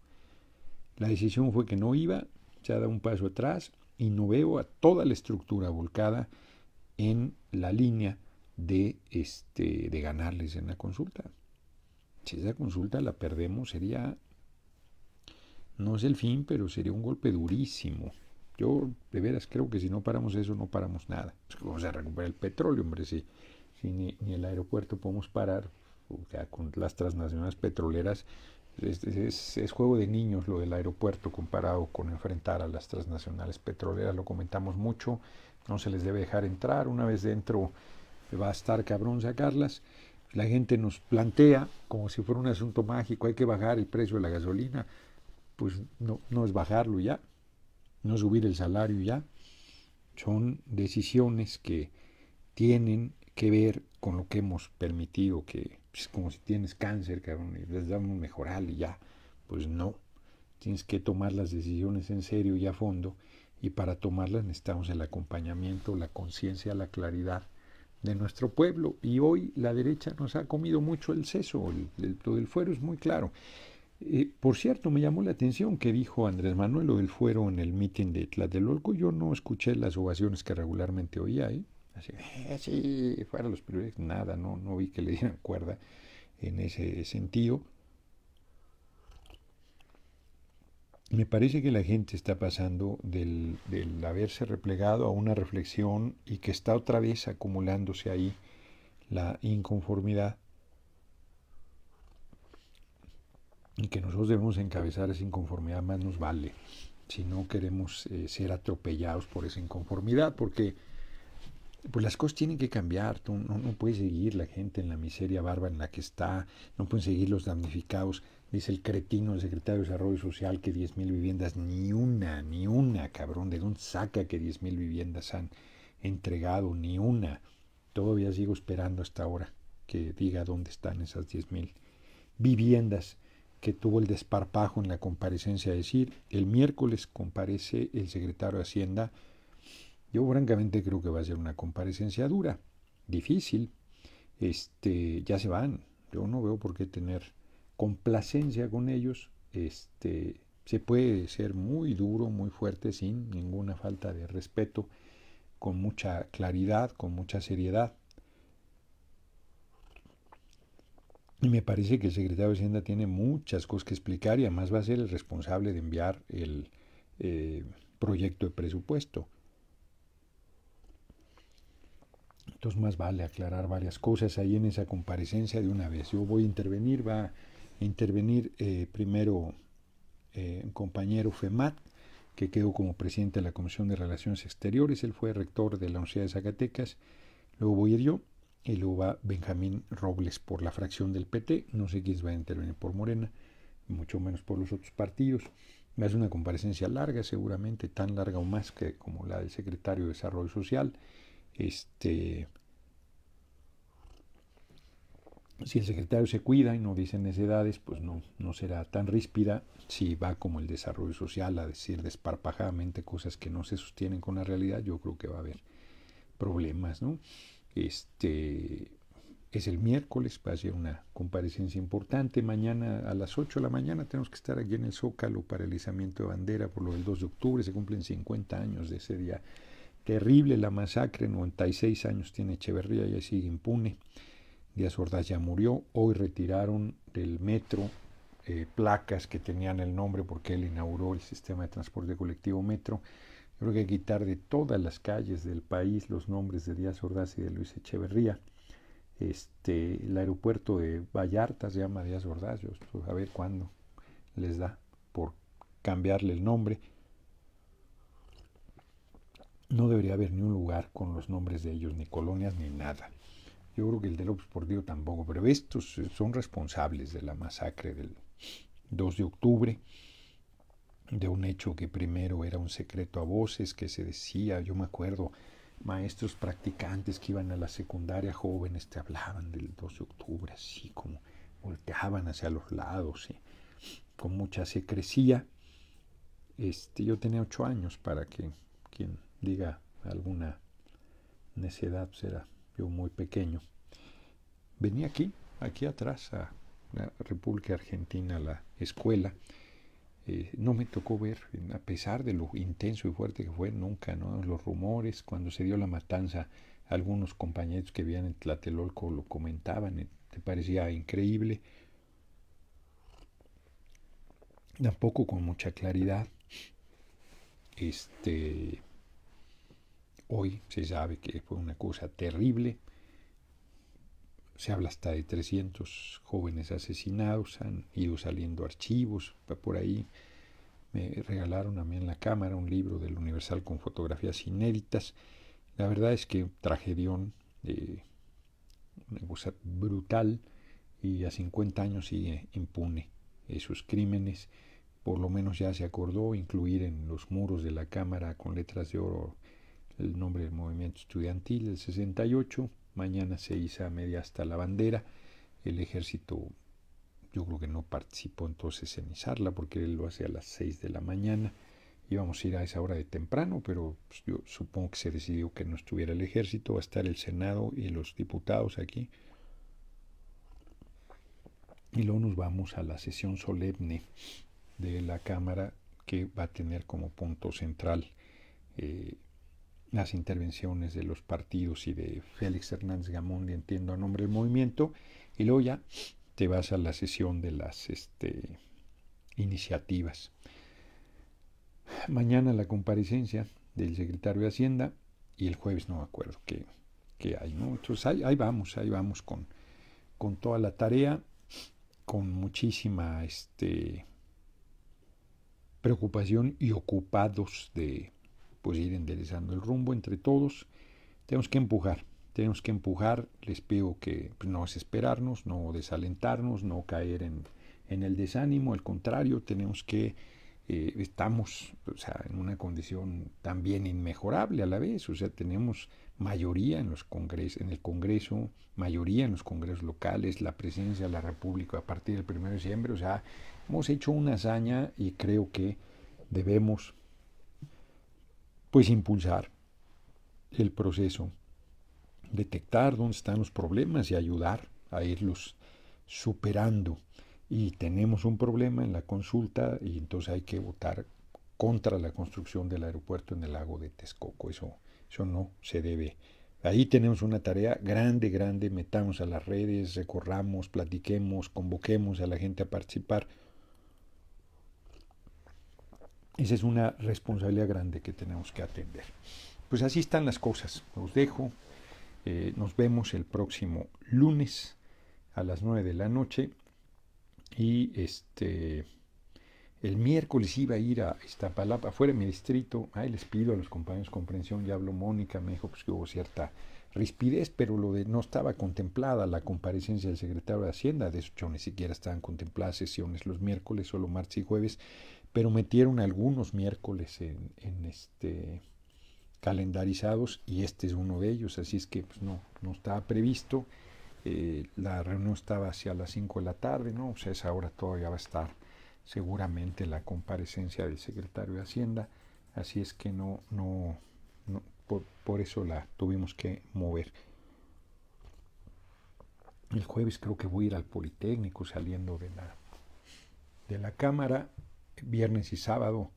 Speaker 1: La decisión fue que no iba, se ha dado un paso atrás y no veo a toda la estructura volcada en la línea de, este, de ganarles en la consulta. Si esa consulta la perdemos sería, no es el fin, pero sería un golpe durísimo. Yo de veras creo que si no paramos eso, no paramos nada. vamos pues, a recuperar el petróleo, hombre, si, ni, ni, el aeropuerto podemos parar, o sea, con las transnacionales petroleras, este es, juego de niños lo del aeropuerto comparado con enfrentar a las transnacionales petroleras, lo comentamos mucho, no se les debe dejar entrar, una vez dentro va a estar cabrón sacarlas. La gente nos plantea como si fuera un asunto mágico, hay que bajar el precio de la gasolina. Pues no, no es bajarlo ya, no subir el salario ya. Son decisiones que tienen que ver con lo que hemos permitido, que es como si tienes cáncer, cabrón, y les damos mejoral y ya. Pues no, tienes que tomar las decisiones en serio y a fondo, y para tomarlas necesitamos el acompañamiento, la conciencia, la claridad de nuestro pueblo y hoy la derecha nos ha comido mucho el seso, todo el, del fuero es muy claro. Eh, por cierto, me llamó la atención que dijo Andrés Manuel lo del fuero en el mitin de Tlatelolco, yo no escuché las ovaciones que regularmente oía, ahí ¿eh? así, eh, fuera los privilegios, nada, no, no vi que le dieran cuerda en ese sentido. Me parece que la gente está pasando del, haberse replegado a una reflexión y que está otra vez acumulándose ahí la inconformidad y que nosotros debemos encabezar esa inconformidad más nos vale si no queremos eh, ser atropellados por esa inconformidad porque pues las cosas tienen que cambiar. no, no puedes seguir la gente en la miseria bárbara en la que está, no pueden seguir los damnificados Dice el cretino, el secretario de Desarrollo Social, que 10.000 viviendas, ni una, ni una, cabrón, ¿de dónde saca que 10.000 viviendas han entregado? Ni una. Todavía sigo esperando hasta ahora que diga dónde están esas 10.000 viviendas que tuvo el desparpajo en la comparecencia a decir. El miércoles comparece el secretario de Hacienda. Yo francamente creo que va a ser una comparecencia dura, difícil. Este, ya se van. Yo no veo por qué tener complacencia con ellos, este, se puede ser muy duro, muy fuerte, sin ninguna falta de respeto, con mucha claridad, con mucha seriedad. Y me parece que el secretario de Hacienda tiene muchas cosas que explicar y además va a ser el responsable de enviar el eh, proyecto de presupuesto. Entonces más vale aclarar varias cosas ahí en esa comparecencia de una vez. Yo voy a intervenir, va intervenir eh, primero eh, un compañero FEMAT, que quedó como presidente de la Comisión de Relaciones Exteriores, él fue rector de la Universidad de Zacatecas, luego voy a ir yo, y luego va Benjamín Robles por la fracción del PT, no sé quién va a intervenir por Morena, mucho menos por los otros partidos. va a ser una comparecencia larga, seguramente tan larga o más que como la del secretario de Desarrollo Social. Este, si el secretario se cuida y no dice necedades, pues no, no será tan ríspida si va como el desarrollo social a decir desparpajadamente cosas que no se sostienen con la realidad, yo creo que va a haber problemas, ¿no? Este es el miércoles, va a ser una comparecencia importante. Mañana a las 8 de la mañana tenemos que estar aquí en el Zócalo para el izamiento de bandera por lo del 2 de octubre. Se cumplen 50 años de ese día terrible, la masacre, 96 años tiene Echeverría y sigue impune. Díaz Ordaz ya murió. Hoy retiraron del metro eh, placas que tenían el nombre porque él inauguró el sistema de transporte colectivo metro. creo que quitar de todas las calles del país los nombres de Díaz Ordaz y de Luis Echeverría. Este, el aeropuerto de Vallarta se llama Díaz Ordaz. Yo pues, a ver cuándo les da por cambiarle el nombre. No debería haber ni un lugar con los nombres de ellos, ni colonias, ni nada. Yo creo que el de por Portillo tampoco, pero estos eh, son responsables de la masacre del 2 de octubre, de un hecho que primero era un secreto a voces, que se decía, yo me acuerdo, maestros practicantes que iban a la secundaria jóvenes te hablaban del 2 de octubre, así como volteaban hacia los lados, eh, con mucha secrecía. Este, yo tenía ocho años para que quien diga alguna necedad será pues yo muy pequeño, venía aquí, aquí atrás, a la República Argentina, a la escuela. Eh, no me tocó ver, a pesar de lo intenso y fuerte que fue, nunca, ¿no? Los rumores, cuando se dio la matanza, algunos compañeros que vivían en Tlatelolco lo comentaban, eh, te parecía increíble. Tampoco con mucha claridad. Este Hoy se sabe que fue una cosa terrible. Se habla hasta de 300 jóvenes asesinados, han ido saliendo archivos por ahí. Me regalaron a mí en la cámara un libro del Universal con fotografías inéditas. La verdad es que tragedión, eh, una cosa brutal y a 50 años sigue impune esos crímenes. Por lo menos ya se acordó incluir en los muros de la cámara con letras de oro el nombre del movimiento estudiantil, el 68. Mañana se a media hasta la bandera. El ejército, yo creo que no participó entonces en izarla porque él lo hace a las 6 de la mañana. Íbamos a ir a esa hora de temprano, pero pues, yo supongo que se decidió que no estuviera el ejército, va a estar el Senado y los diputados aquí. Y luego nos vamos a la sesión solemne de la Cámara que va a tener como punto central eh, las intervenciones de los partidos y de Félix Hernández Gamón, entiendo a nombre del movimiento, y luego ya te vas a la sesión de las este, iniciativas. Mañana la comparecencia del secretario de Hacienda y el jueves no me acuerdo qué, hay, ¿no? Entonces ahí, vamos, ahí vamos con, con toda la tarea, con muchísima este, preocupación y ocupados de, pues ir enderezando el rumbo entre todos. Tenemos que empujar, tenemos que empujar. Les pido que pues, no desesperarnos, no desalentarnos, no caer en, el desánimo. Al contrario, tenemos que, eh, estamos sea, en una condición también inmejorable a la vez. O sea, tenemos mayoría en, los congres en el Congreso, mayoría en los congresos locales, la presencia de la República a partir del 1 de diciembre. O sea, hemos hecho una hazaña y creo que debemos pues impulsar el proceso, detectar dónde están los problemas y ayudar a irlos superando. Y tenemos un problema en la consulta y entonces hay que votar contra la construcción del aeropuerto en el lago de Texcoco. Eso, eso no se debe. Ahí tenemos una tarea grande, grande. Metamos a las redes, recorramos, platiquemos, convoquemos a la gente a participar. Esa es una responsabilidad grande que tenemos que atender. Pues así están las cosas. Los dejo. Eh, nos vemos el próximo lunes a las 9 de la noche. Y este el miércoles iba a ir a palapa afuera de mi distrito. Ahí les pido a los compañeros comprensión. Ya habló Mónica, me dijo pues, que hubo cierta rispidez, pero lo de no estaba contemplada la comparecencia del secretario de Hacienda. De hecho, ni siquiera estaban contempladas sesiones los miércoles, solo martes y jueves pero metieron algunos miércoles en, este calendarizados y este es uno de ellos, así es que pues, no, no estaba previsto. Eh, la reunión estaba hacia las 5 de la tarde, ¿no? O sea, esa hora todavía va a estar seguramente la comparecencia del secretario de Hacienda, así es que no, no, por, eso la tuvimos que mover. El jueves creo que voy a ir al Politécnico saliendo de la, de la Cámara viernes y sábado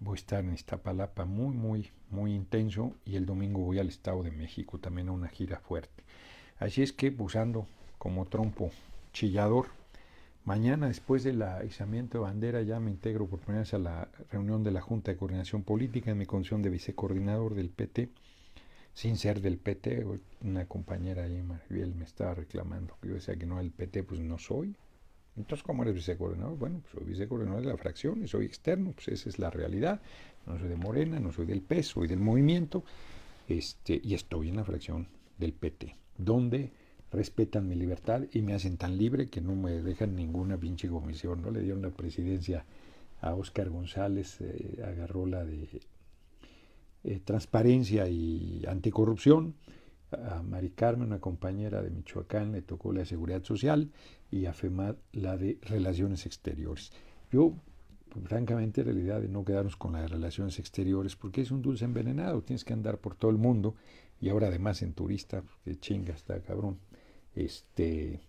Speaker 1: voy a estar en Iztapalapa muy, muy, muy intenso y el domingo voy al Estado de México también a una gira fuerte. Así es que, usando pues, como trompo chillador, mañana después del aislamiento de bandera ya me integro por primera vez a la reunión de la Junta de Coordinación Política en mi condición de vicecoordinador del PT, sin ser del PT, una compañera ahí, Maribel, me estaba reclamando que yo decía que no era el PT, pues no soy, entonces, ¿cómo eres vicecoordinador? Bueno, pues soy vicecoordinador de la fracción y soy externo, pues esa es la realidad. No soy de Morena, no soy del PES, soy del movimiento, este, y estoy en la fracción del PT, donde respetan mi libertad y me hacen tan libre que no me dejan ninguna pinche comisión. No le dieron la presidencia a Óscar González, eh, agarró la de eh, transparencia y anticorrupción a Mari Carmen, una compañera de Michoacán, le tocó la Seguridad Social y a FEMAD la de Relaciones Exteriores. Yo, pues, francamente, en realidad no quedarnos con la de Relaciones Exteriores porque es un dulce envenenado, tienes que andar por todo el mundo y ahora además en turista, pues, que chinga está cabrón. Este,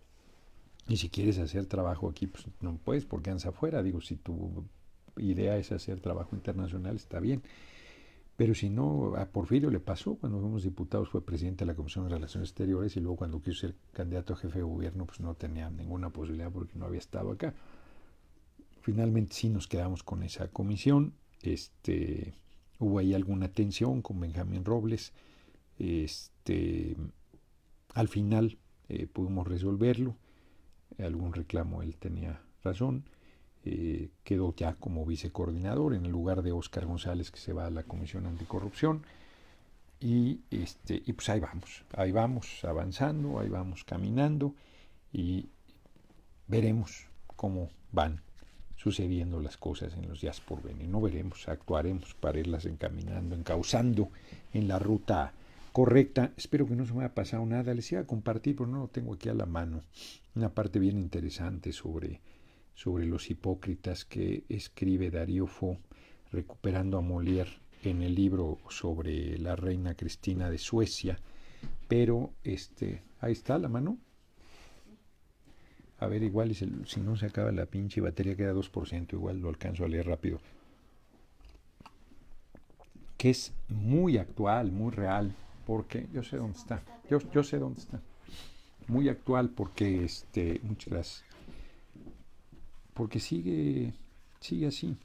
Speaker 1: y si quieres hacer trabajo aquí, pues no puedes porque andas afuera. Digo, si tu idea es hacer trabajo internacional, está bien. Pero si no, a Porfirio le pasó, cuando fuimos diputados fue presidente de la Comisión de Relaciones Exteriores y luego cuando quiso ser candidato a jefe de gobierno pues no tenía ninguna posibilidad porque no había estado acá. Finalmente sí nos quedamos con esa comisión. Este, hubo ahí alguna tensión con Benjamín Robles. Este, al final eh, pudimos resolverlo. Algún reclamo él tenía razón. Eh, quedó ya como vicecoordinador en el lugar de Óscar González que se va a la Comisión Anticorrupción. Y, este, y pues ahí vamos, ahí vamos avanzando, ahí vamos caminando y veremos cómo van sucediendo las cosas en los días por venir. No veremos, actuaremos para irlas encaminando, encauzando en la ruta correcta. Espero que no se me haya pasado nada. Les iba a compartir, pero no lo tengo aquí a la mano. Una parte bien interesante sobre sobre los hipócritas que escribe Darío Fo, recuperando a Molière en el libro sobre la reina Cristina de Suecia. Pero este, ahí está la mano. A ver, igual si no se acaba la pinche batería queda 2%, igual lo alcanzo a leer rápido. Que es muy actual, muy real, porque yo sé dónde está. Yo, sé dónde está. Muy actual porque este, muchas gracias porque sigue, sigue así,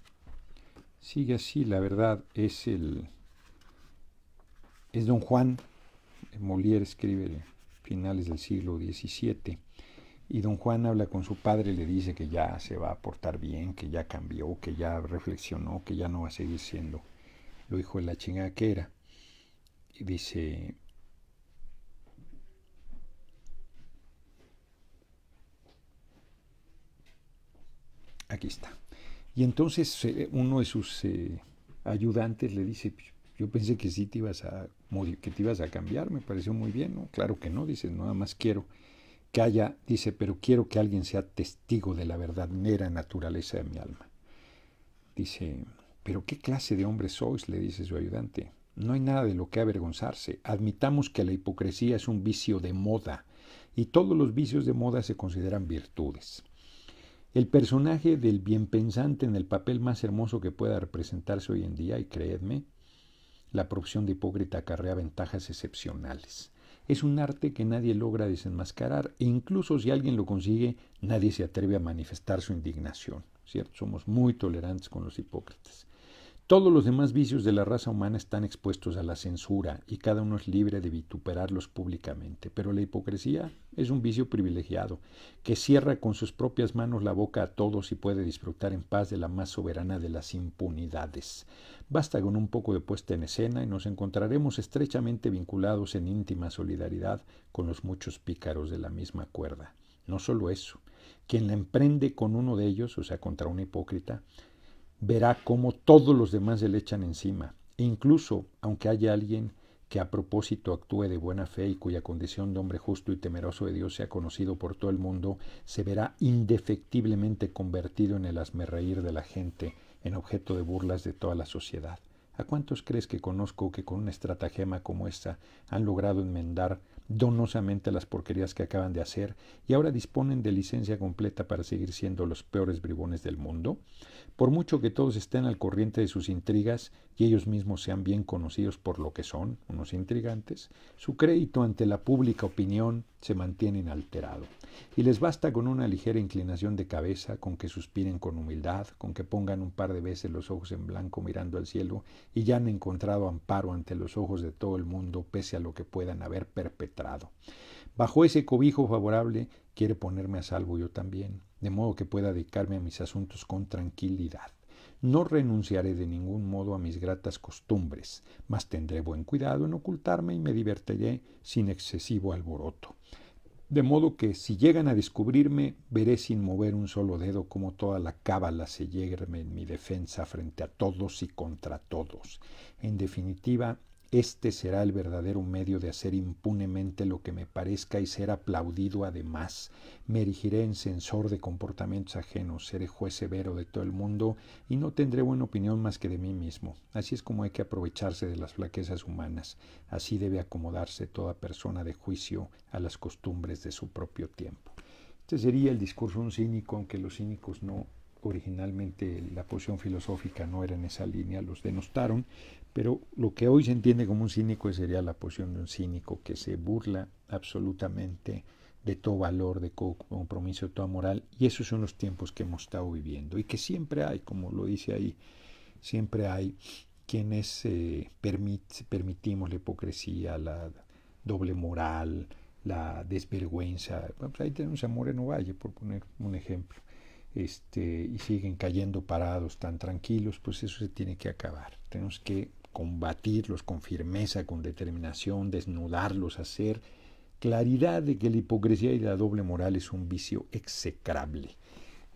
Speaker 1: sigue así, la verdad es el, es don Juan, Molière escribe finales del siglo XVII, y don Juan habla con su padre, le dice que ya se va a portar bien, que ya cambió, que ya reflexionó, que ya no va a seguir siendo lo hijo de la chingada que era. Y dice, aquí está. Y entonces eh, uno de sus eh, ayudantes le dice, yo pensé que sí te ibas a te ibas a cambiar, me pareció muy bien, ¿no? Claro que no, dice, nada más quiero que haya, dice, pero quiero que alguien sea testigo de la verdadera naturaleza de mi alma. Dice, pero ¿qué clase de hombre sois? le dice su ayudante. No hay nada de lo que avergonzarse. Admitamos que la hipocresía es un vicio de moda y todos los vicios de moda se consideran virtudes. El personaje del bienpensante en el papel más hermoso que pueda representarse hoy en día, y creedme, la profesión de hipócrita acarrea ventajas excepcionales. Es un arte que nadie logra desenmascarar e incluso si alguien lo consigue, nadie se atreve a manifestar su indignación. ¿cierto? Somos muy tolerantes con los hipócritas. Todos los demás vicios de la raza humana están expuestos a la censura y cada uno es libre de vituperarlos públicamente, pero la hipocresía es un vicio privilegiado que cierra con sus propias manos la boca a todos y puede disfrutar en paz de la más soberana de las impunidades. Basta con un poco de puesta en escena y nos encontraremos estrechamente vinculados en íntima solidaridad con los muchos pícaros de la misma cuerda. No solo eso, quien la emprende con uno de ellos, o sea, contra un hipócrita, verá cómo todos los demás le echan encima, e incluso aunque haya alguien que a propósito actúe de buena fe y cuya condición de hombre justo y temeroso de Dios sea conocido por todo el mundo, se verá indefectiblemente convertido en el asmerreír de la gente, en objeto de burlas de toda la sociedad. ¿A cuántos crees que conozco que con un estratagema como esta han logrado enmendar donosamente las porquerías que acaban de hacer y ahora disponen de licencia completa para seguir siendo los peores bribones del mundo? Por mucho que todos estén al corriente de sus intrigas y ellos mismos sean bien conocidos por lo que son, unos intrigantes, su crédito ante la pública opinión se mantiene inalterado. Y les basta con una ligera inclinación de cabeza, con que suspiren con humildad, con que pongan un par de veces los ojos en blanco mirando al cielo y ya han encontrado amparo ante los ojos de todo el mundo pese a lo que puedan haber perpetrado. Bajo ese cobijo favorable quiere ponerme a salvo yo también de modo que pueda dedicarme a mis asuntos con tranquilidad. No renunciaré de ningún modo a mis gratas costumbres, mas tendré buen cuidado en ocultarme y me divertiré sin excesivo alboroto. De modo que si llegan a descubrirme, veré sin mover un solo dedo cómo toda la cábala se llegue en mi defensa frente a todos y contra todos. En definitiva, este será el verdadero medio de hacer impunemente lo que me parezca y ser aplaudido además. Me erigiré en censor de comportamientos ajenos, seré juez severo de todo el mundo y no tendré buena opinión más que de mí mismo. Así es como hay que aprovecharse de las flaquezas humanas. Así debe acomodarse toda persona de juicio a las costumbres de su propio tiempo. Este sería el discurso de un cínico, aunque los cínicos no originalmente la posición filosófica no era en esa línea, los denostaron, pero lo que hoy se entiende como un cínico sería la posición de un cínico que se burla absolutamente de todo valor, de todo compromiso, de toda moral. Y esos son los tiempos que hemos estado viviendo y que siempre hay, como lo dice ahí, siempre hay quienes eh, permitimos la hipocresía, la doble moral, la desvergüenza. Pues ahí tenemos a Moreno Valle, por poner un ejemplo. Este, y siguen cayendo parados tan tranquilos, pues eso se tiene que acabar. Tenemos que combatirlos con firmeza, con determinación, desnudarlos, hacer claridad de que la hipocresía y la doble moral es un vicio execrable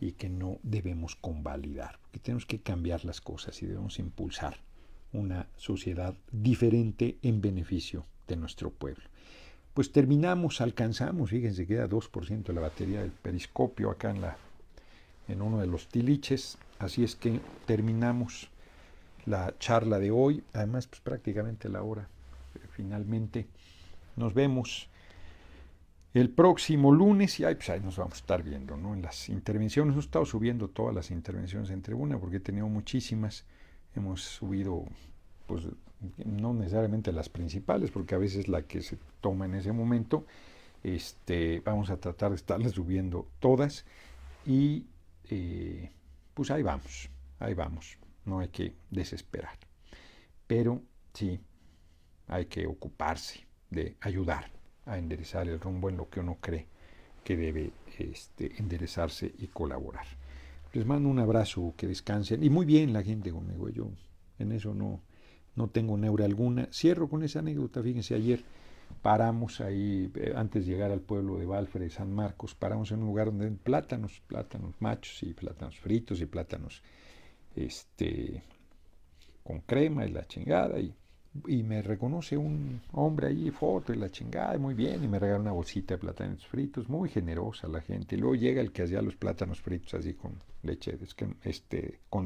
Speaker 1: y que no debemos convalidar, que tenemos que cambiar las cosas y debemos impulsar una sociedad diferente en beneficio de nuestro pueblo. Pues terminamos, alcanzamos, fíjense, queda 2% de la batería del periscopio acá en, la, en uno de los tiliches, así es que terminamos la charla de hoy. Además, pues prácticamente la hora. Eh, finalmente, nos vemos el próximo lunes y pues, ahí, nos vamos a estar viendo, ¿no? En las intervenciones, hemos estado subiendo todas las intervenciones entre una porque he tenido muchísimas. Hemos subido, pues no necesariamente las principales, porque a veces la que se toma en ese momento, este, vamos a tratar de estarlas subiendo todas y eh, pues ahí vamos, ahí vamos no hay que desesperar. Pero sí, hay que ocuparse de ayudar a enderezar el rumbo en lo que uno cree que debe este, enderezarse y colaborar. Les mando un abrazo, que descansen. Y muy bien la gente conmigo, yo en eso no, tengo neura alguna. Cierro con esa anécdota, fíjense, ayer paramos ahí, eh, antes de llegar al pueblo de Valfre, San Marcos, paramos en un lugar donde hay plátanos, plátanos machos y plátanos fritos y plátanos este, con crema y la chingada. Y, y me reconoce un hombre ahí, foto y la chingada, muy bien, y me regala una bolsita de plátanos fritos, muy generosa la gente. Y luego llega el que hacía los plátanos fritos así con leche, es que, este, con